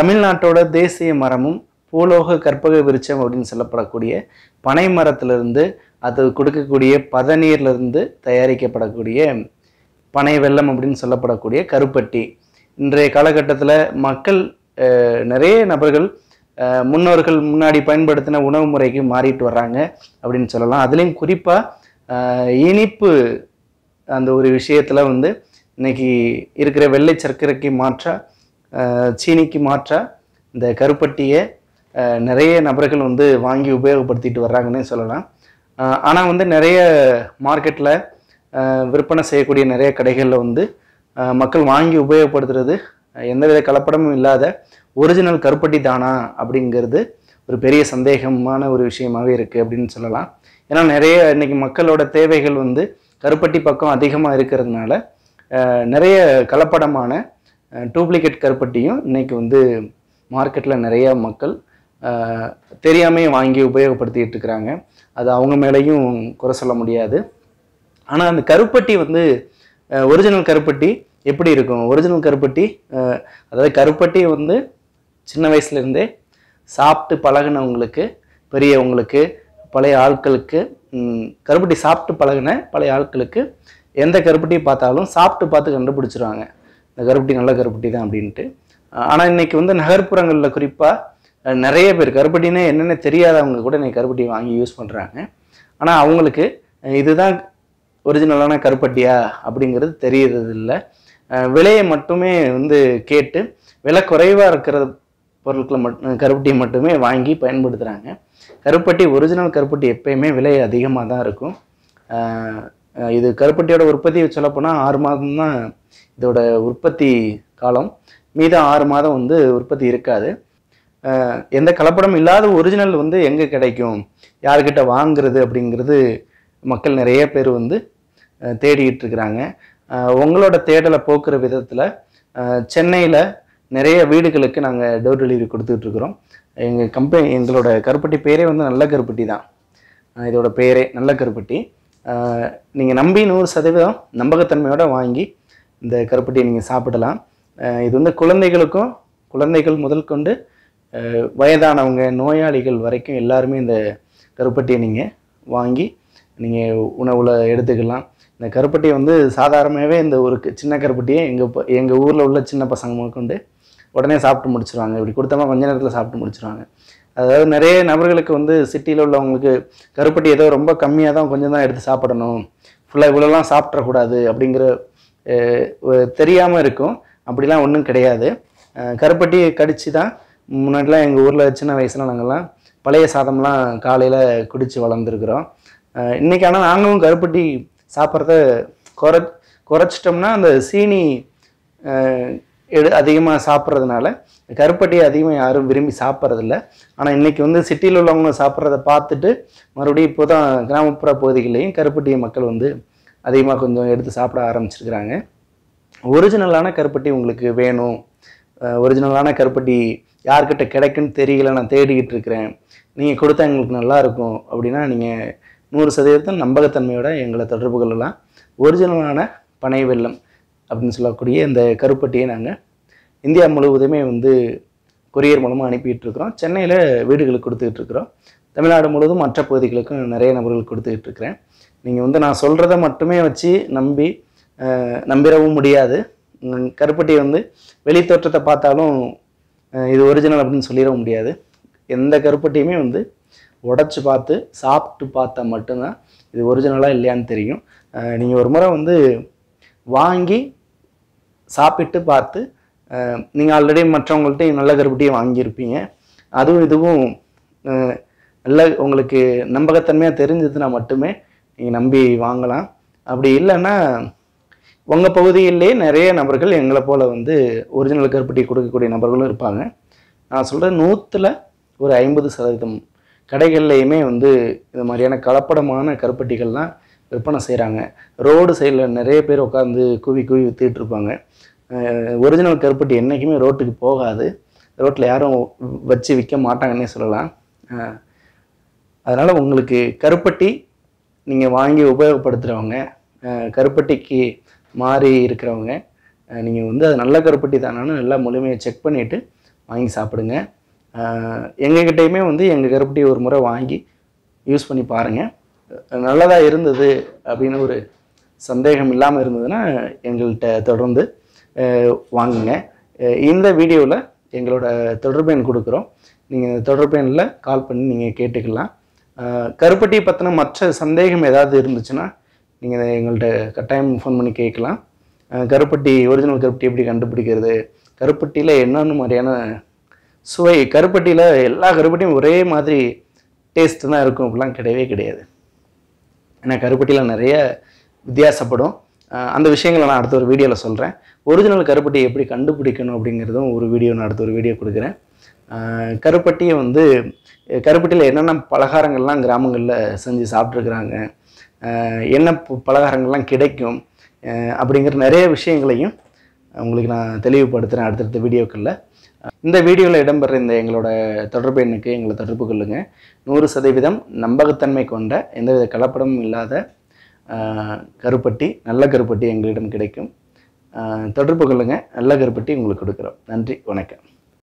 தமிழ்நாட்டோட தேசிய மரமும் பூலோக கற்பக விருச்சம் அப்படின்னு சொல்லப்படக்கூடிய பனை மரத்திலிருந்து அது கொடுக்கக்கூடிய பதநீர்லேருந்து தயாரிக்கப்படக்கூடிய பனை வெள்ளம் அப்படின்னு சொல்லப்படக்கூடிய கருப்பட்டி இன்றைய காலகட்டத்தில் மக்கள் நிறைய நபர்கள் முன்னோர்கள் முன்னாடி பயன்படுத்தின உணவு முறைக்கு மாறிட்டு வர்றாங்க அப்படின்னு சொல்லலாம் அதுலேயும் குறிப்பாக இனிப்பு அந்த ஒரு விஷயத்தில் வந்து இன்றைக்கி இருக்கிற வெள்ளை சர்க்கரைக்கு மாற்றாக சீனிக்கு மாற்றாக இந்த கருப்பட்டியை நிறைய நபர்கள் வந்து வாங்கி உபயோகப்படுத்திட்டு வர்றாங்கன்னே சொல்லலாம் ஆனால் வந்து நிறைய மார்க்கெட்டில் விற்பனை செய்யக்கூடிய நிறைய கடைகளில் வந்து மக்கள் வாங்கி உபயோகப்படுத்துறது எந்தவித கலப்படமும் இல்லாத ஒரிஜினல் கருப்பட்டி தானா அப்படிங்கிறது ஒரு பெரிய சந்தேகமான ஒரு விஷயமாகவே இருக்குது அப்படின்னு சொல்லலாம் ஏன்னா நிறைய இன்றைக்கி மக்களோட தேவைகள் வந்து கருப்பட்டி பக்கம் அதிகமாக இருக்கிறதுனால நிறைய கலப்படமான டூப்ளிகேட் கருப்பட்டியும் இன்றைக்கி வந்து மார்க்கெட்டில் நிறையா மக்கள் தெரியாமே வாங்கி உபயோகப்படுத்திகிட்டு இருக்கிறாங்க அது அவங்க மேலேயும் குறை சொல்ல முடியாது ஆனால் அந்த கருப்பட்டி வந்து ஒரிஜினல் கருப்பட்டி எப்படி இருக்கும் ஒரிஜினல் கருப்பட்டி அதாவது கருப்பட்டி வந்து சின்ன வயசுலேருந்தே சாப்பிட்டு பழகினவங்களுக்கு பெரியவங்களுக்கு பழைய ஆட்களுக்கு கருப்பட்டி சாப்பிட்டு பழகின பழைய ஆட்களுக்கு எந்த கருப்பட்டியும் பார்த்தாலும் சாப்பிட்டு பார்த்து கண்டுபிடிச்சிருவாங்க இந்த கருப்பட்டி நல்ல கருப்பட்டி தான் அப்படின்ட்டு ஆனால் இன்னைக்கு வந்து நகர்ப்புறங்களில் குறிப்பாக நிறைய பேர் கருப்பட்டினே என்னென்ன தெரியாதவங்க கூட இன்னைக்கு கருப்பட்டி வாங்கி யூஸ் பண்ணுறாங்க ஆனால் அவங்களுக்கு இதுதான் ஒரிஜினலான கருப்பட்டியா அப்படிங்கிறது தெரியறது இல்லை விலையை மட்டுமே வந்து கேட்டு விலை குறைவாக இருக்கிற பொருட்களை மட்டும் கருப்பட்டியை மட்டுமே வாங்கி பயன்படுத்துகிறாங்க கருப்பட்டி ஒரிஜினல் கருப்பட்டி எப்பயுமே விலை அதிகமாக தான் இருக்கும் இது கருப்பட்டியோட உற்பத்தி சொல்லப்போனால் ஆறு மாதம் தான் இதோட உற்பத்தி காலம் மீதம் ஆறு மாதம் வந்து உற்பத்தி இருக்காது எந்த கலப்படம் இல்லாத ஒரிஜினல் வந்து எங்கே கிடைக்கும் யார்கிட்ட வாங்குறது அப்படிங்கிறது மக்கள் நிறைய பேர் வந்து தேடிக்கிட்டு இருக்கிறாங்க உங்களோட தேடலை போக்குற விதத்தில் சென்னையில் நிறைய வீடுகளுக்கு நாங்கள் டோர் டெலிவரி கொடுத்துட்ருக்குறோம் எங்கள் கம்பெனி எங்களோட கருப்பட்டி பேரே வந்து நல்ல கருப்பட்டி தான் இதோட பேரே நல்ல கருப்பட்டி நீங்கள் நம்பி நூறு சதவீதம் நம்பகத்தன்மையோடு வாங்கி இந்த கருப்பட்டியை நீங்கள் சாப்பிடலாம் இது வந்து குழந்தைகளுக்கும் குழந்தைகள் முதல் கொண்டு வயதானவங்க நோயாளிகள் வரைக்கும் எல்லாருமே இந்த கருப்பட்டியை நீங்கள் வாங்கி நீங்கள் உணவில் எடுத்துக்கலாம் இந்த கருப்பட்டியை வந்து சாதாரணமாகவே இந்த ஒரு சின்ன கருப்பட்டியை எங்கள் எங்கள் ஊரில் உள்ள சின்ன பசங்க முதற்கொண்டு உடனே சாப்பிட்டு முடிச்சிருவாங்க இப்படி கொடுத்தமா கொஞ்ச நேரத்தில் சாப்பிட்டு முடிச்சிருவாங்க அதாவது நிறைய நபர்களுக்கு வந்து சிட்டியில் உள்ளவங்களுக்கு கருப்பட்டி ஏதோ ரொம்ப கம்மியாக தான் கொஞ்சம் தான் எடுத்து சாப்பிடணும் ஃபுல்லாக இவ்வளோலாம் சாப்பிட்றக்கூடாது அப்படிங்கிற தெரியாமல் இருக்கும் அப்படிலாம் ஒன்றும் கிடையாது கருப்பட்டியை கடிச்சு தான் முன்னாடிலாம் எங்கள் ஊரில் சின்ன வயசுலாம் நாங்கள்லாம் பழைய சாதம்லாம் காலையில் குடித்து வளர்ந்துருக்குறோம் இன்றைக்கி ஆனால் நாங்களும் கருப்பட்டி சாப்பிட்றத குறை குறைச்சிட்டோம்னா அந்த சீனி எடு அதிகமாக சாப்பிட்றதுனால கருப்பட்டியை அதிகமாக யாரும் விரும்பி சாப்பிட்றதில்ல ஆனால் இன்றைக்கி வந்து சிட்டியில் உள்ளவங்க சாப்பிட்றத பார்த்துட்டு மறுபடியும் இப்போ தான் கிராமப்புற பகுதிகளையும் கருப்பட்டியை மக்கள் வந்து அதிகமாக கொஞ்சம் எடுத்து சாப்பிட ஆரம்பிச்சிருக்கிறாங்க ஒரிஜினலான கருப்பட்டி உங்களுக்கு வேணும் ஒரிஜினலான கருப்பட்டி யார்கிட்ட கிடைக்குன்னு தெரியல நான் தேடிக்கிட்டு இருக்கிறேன் நீங்கள் கொடுத்தா எங்களுக்கு நல்லாயிருக்கும் அப்படின்னா நீங்கள் நூறு சதவீதம் நம்பகத்தன்மையோட எங்களை தொடர்பு கொள்ளலாம் ஒரிஜினலான பனை வெள்ளம் அப்படின்னு சொல்லக்கூடிய இந்த கருப்பட்டியை நாங்கள் இந்தியா முழுவதுமே வந்து கொரியர் மூலமாக அனுப்பிட்டு இருக்கிறோம் சென்னையில் வீடுகளுக்கு கொடுத்துக்கிட்டு இருக்கிறோம் தமிழ்நாடு முழுவதும் மற்ற பகுதிகளுக்கும் நிறைய நபர்கள் கொடுத்துக்கிட்டு இருக்கிறேன் நீங்கள் வந்து நான் சொல்கிறத மட்டுமே வச்சு நம்பி நம்பிடவும் முடியாது கருப்பட்டி வந்து வெளி தோற்றத்தை பார்த்தாலும் இது ஒரிஜினல் அப்படின்னு சொல்லிட முடியாது எந்த கருப்பட்டியுமே வந்து உடச்சி பார்த்து சாப்பிட்டு பார்த்தா மட்டும்தான் இது ஒரிஜினலாக இல்லையான்னு தெரியும் நீங்கள் ஒரு முறை வந்து வாங்கி சாப்பிட்டு பார்த்து நீங்கள் ஆல்ரெடி மற்றவங்கள்ட்ட நல்ல கருப்பட்டியை வாங்கியிருப்பீங்க அதுவும் இதுவும் நல்ல உங்களுக்கு நம்பகத்தன்மையாக தெரிஞ்சதுன்னா மட்டுமே நீங்கள் நம்பி வாங்கலாம் அப்படி இல்லைன்னா உங்கள் பகுதியிலே நிறைய நபர்கள் எங்களை போல் வந்து ஒரிஜினல் கருப்பட்டி கொடுக்கக்கூடிய நபர்களும் இருப்பாங்க நான் சொல்கிறேன் நூற்றில் ஒரு ஐம்பது சதவீதம் கடைகள்லையுமே வந்து இது மாதிரியான கலப்படமான கருப்பட்டிகள்லாம் விற்பனை செய்கிறாங்க ரோடு சைடில் நிறைய பேர் உட்காந்து குவி குவி விற்றுட்டு இருப்பாங்க ஒரிஜினல் கருப்பட்டி என்றைக்குமே ரோட்டுக்கு போகாது ரோட்டில் யாரும் வச்சு விற்க மாட்டாங்கன்னே சொல்லலாம் அதனால் உங்களுக்கு கருப்பட்டி நீங்கள் வாங்கி உபயோகப்படுத்துகிறவங்க கருப்பட்டிக்கு மாறி இருக்கிறவங்க நீங்கள் வந்து அது நல்ல கருப்பட்டி தானான்னு நல்லா முழுமையை செக் பண்ணிவிட்டு வாங்கி சாப்பிடுங்க எங்ககிட்டையுமே வந்து எங்கள் கருப்பட்டி ஒரு முறை வாங்கி யூஸ் பண்ணி பாருங்கள் நல்லதாக இருந்தது அப்படின்னு ஒரு சந்தேகம் இல்லாமல் இருந்ததுன்னா எங்கள்கிட்ட தொடர்ந்து வாங்குங்க இந்த வீடியோவில் எங்களோட தொடர்பு எண் கொடுக்குறோம் நீங்கள் தொடர்பு எண்ணில் கால் பண்ணி நீங்கள் கேட்டுக்கலாம் கருப்பட்டியை பற்றின மற்ற சந்தேகம் ஏதாவது இருந்துச்சுன்னா நீங்கள் எங்கள்கிட்ட கட்டாயம் ஃபோன் பண்ணி கேட்கலாம் கருப்பட்டி ஒரிஜினல் கருப்பட்டி எப்படி கண்டுபிடிக்கிறது கருப்பட்டியில் என்னென்ன மாதிரியான சுவை கருப்பட்டியில் எல்லா கருப்பட்டியும் ஒரே மாதிரி டேஸ்ட் தான் இருக்கும் அப்படிலாம் கிடையவே கிடையாது ஏன்னா கருப்பட்டியில் நிறைய வித்தியாசப்படும் அந்த விஷயங்களை நான் அடுத்த ஒரு வீடியோவில் சொல்கிறேன் ஒரிஜினல் கருப்பட்டியை எப்படி கண்டுபிடிக்கணும் அப்படிங்கிறதும் ஒரு வீடியோ நான் அடுத்த ஒரு வீடியோ கொடுக்குறேன் கருப்பட்டியை வந்து கருப்பட்டியில் என்னென்ன பலகாரங்கள்லாம் கிராமங்களில் செஞ்சு சாப்பிட்ருக்குறாங்க என்ன பலகாரங்கள்லாம் கிடைக்கும் அப்படிங்கிற நிறைய விஷயங்களையும் உங்களுக்கு நான் தெளிவுபடுத்துகிறேன் அடுத்தடுத்த வீடியோக்களில் இந்த வீடியோவில் இடம்பெற இந்த எங்களோட தொடர்பு எண்ணுக்கு எங்களை தொடர்பு கொள்ளுங்கள் நூறு சதவீதம் நம்பகத்தன்மை கொண்ட எந்தவித கலப்படமும் இல்லாத கருப்பட்டி நல்ல கருப்பட்டி எங்களிடம் கிடைக்கும் தொடர்பு கொள்ளுங்கள் நல்ல கருப்பட்டி உங்களுக்கு கொடுக்குறோம் நன்றி வணக்கம்